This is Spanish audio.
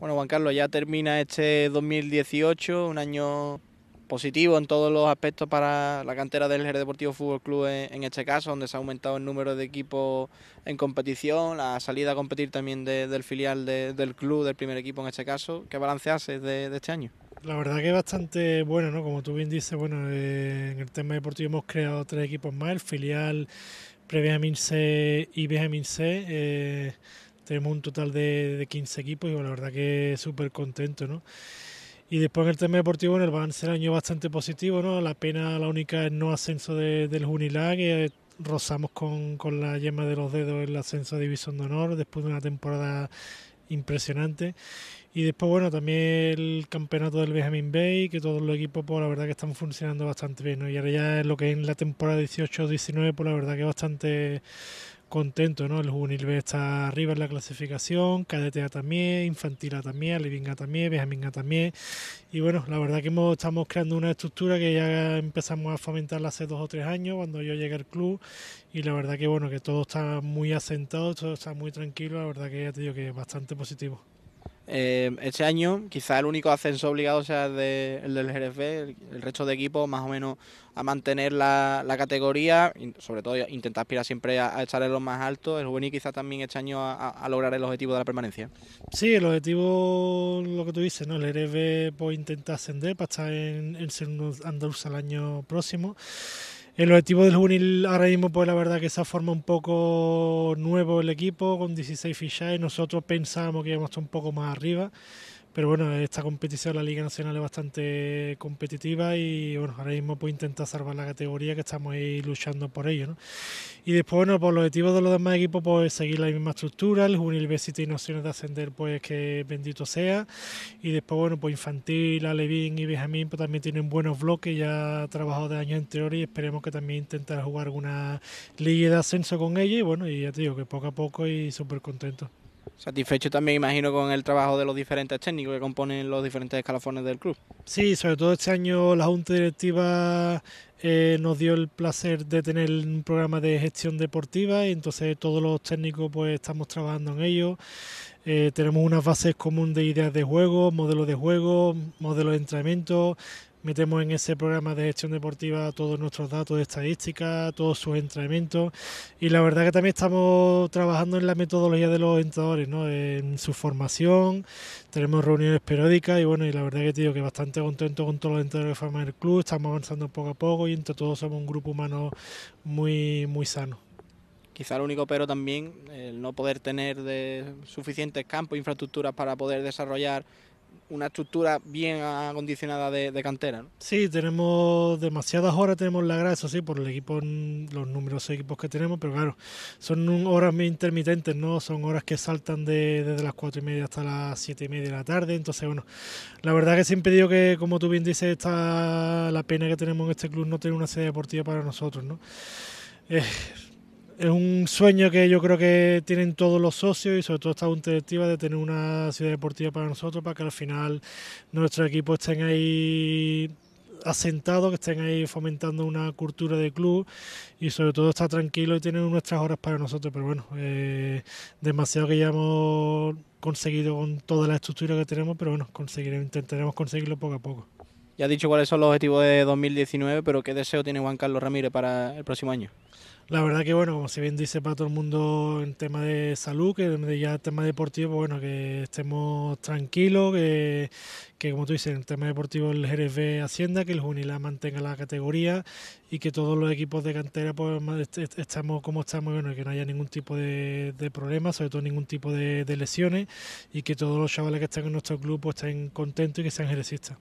Bueno, Juan Carlos, ya termina este 2018, un año positivo en todos los aspectos para la cantera del Jerez Deportivo Fútbol Club en, este caso, donde se ha aumentado el número de equipos en competición, la salida a competir también del filial del club, del primer equipo en este caso. ¿Qué balance haces de, este año? La verdad que es bastante bueno, ¿no? Como tú bien dices, bueno, eh, en el tema deportivo hemos creado tres equipos más, el filial pre y Benjamín C. Eh, tenemos un total de, 15 equipos y la verdad que súper contento, ¿no? Y después en el tema deportivo, en el balance del año bastante positivo, ¿no? La pena, la única es no ascenso del Junilá, que rozamos con, la yema de los dedos el ascenso a División de Honor después de una temporada impresionante. Y después, bueno, también el campeonato del Benjamin Bay, que todos los equipos, pues la verdad que están funcionando bastante bien, ¿no? Y ahora ya lo que es en la temporada 18-19, pues la verdad que bastante contento, ¿no? El juvenil está arriba en la clasificación, cadete también, infantil también, Livinga también, Bejaminga también. Y bueno, la verdad que estamos creando una estructura que ya empezamos a fomentar hace dos o tres años cuando yo llegué al club. Y la verdad que bueno, que todo está muy asentado, todo está muy tranquilo, la verdad que ya te digo que es bastante positivo. Eh, este año quizá el único ascenso obligado sea el, del Jerez el, el, resto de equipos más o menos a mantener la, categoría, sobre todo intentar aspirar siempre a, estar en los más altos, el juvenil quizá también este año a, lograr el objetivo de la permanencia. Sí, el objetivo, lo que tú dices, ¿no? el Jerez pues, intentar ascender para estar en, el segundo andaluz al año próximo. El objetivo del junil ahora mismo, pues la verdad que se forma un poco nuevo el equipo, con 16 fichajes, nosotros pensábamos que íbamos a estar un poco más arriba. Pero bueno, esta competición, la Liga Nacional es bastante competitiva y bueno, ahora mismo pues intentar salvar la categoría que estamos ahí luchando por ello. ¿no? Y después, bueno, por los objetivos de los demás equipos, pues seguir la misma estructura, el juvenil y Naciones de ascender, pues que bendito sea. Y después, bueno, pues infantil, Alevín y Benjamín pues también tienen buenos bloques, ya trabajado de años anteriores y esperemos que también intenten jugar alguna liga de ascenso con ellos y bueno, y ya te digo que poco a poco y súper contento. Satisfecho también, imagino, con el trabajo de los diferentes técnicos que componen los diferentes escalafones del club. Sí, sobre todo este año la Junta Directiva eh, nos dio el placer de tener un programa de gestión deportiva y entonces todos los técnicos pues estamos trabajando en ello. Eh, tenemos unas bases comunes de ideas de juego, modelos de juego, modelos de entrenamiento, metemos en ese programa de gestión deportiva todos nuestros datos de estadística, todos sus entrenamientos y la verdad que también estamos trabajando en la metodología de los entrenadores, ¿no? en su formación, tenemos reuniones periódicas y bueno, y la verdad que te digo que bastante contento con todos los entrenadores que forman el club, estamos avanzando poco a poco y entre todos somos un grupo humano muy, muy sano. Quizá lo único pero también el no poder tener de suficientes campos, infraestructuras para poder desarrollar una estructura bien acondicionada de, cantera. Sí, tenemos demasiadas horas, tenemos la eso sí, por el equipo, los numerosos equipos que tenemos, pero claro, son horas muy intermitentes, ¿no? Son horas que saltan desde las cuatro y media hasta las siete y media de la tarde, entonces, bueno, la verdad que siempre digo que, como tú bien dices, está la pena que tenemos en este club no tener una sede deportiva para nosotros, ¿no? Eh, es un sueño que yo creo que tienen todos los socios y sobre todo esta Junta Directiva de tener una ciudad deportiva para nosotros, para que al final nuestro equipo estén ahí asentados, que estén ahí fomentando una cultura de club y sobre todo está tranquilo y tienen nuestras horas para nosotros. Pero bueno, eh, demasiado que ya hemos conseguido con toda la estructura que tenemos, pero bueno, conseguiremos, intentaremos conseguirlo poco a poco. Ya ha dicho cuáles son los objetivos de 2019, pero ¿qué deseo tiene Juan Carlos Ramírez para el próximo año? La verdad que, bueno, como si bien dice para todo el mundo en tema de salud, que ya tema deportivo, pues, bueno, que estemos tranquilos, que, como tú dices, en tema deportivo el Jerez Hacienda, que el Junilá mantenga la categoría y que todos los equipos de cantera pues estamos como estamos, bueno, que no haya ningún tipo de, de problema, sobre todo ningún tipo de, lesiones y que todos los chavales que están en nuestro club pues, estén contentos y que sean jerezistas.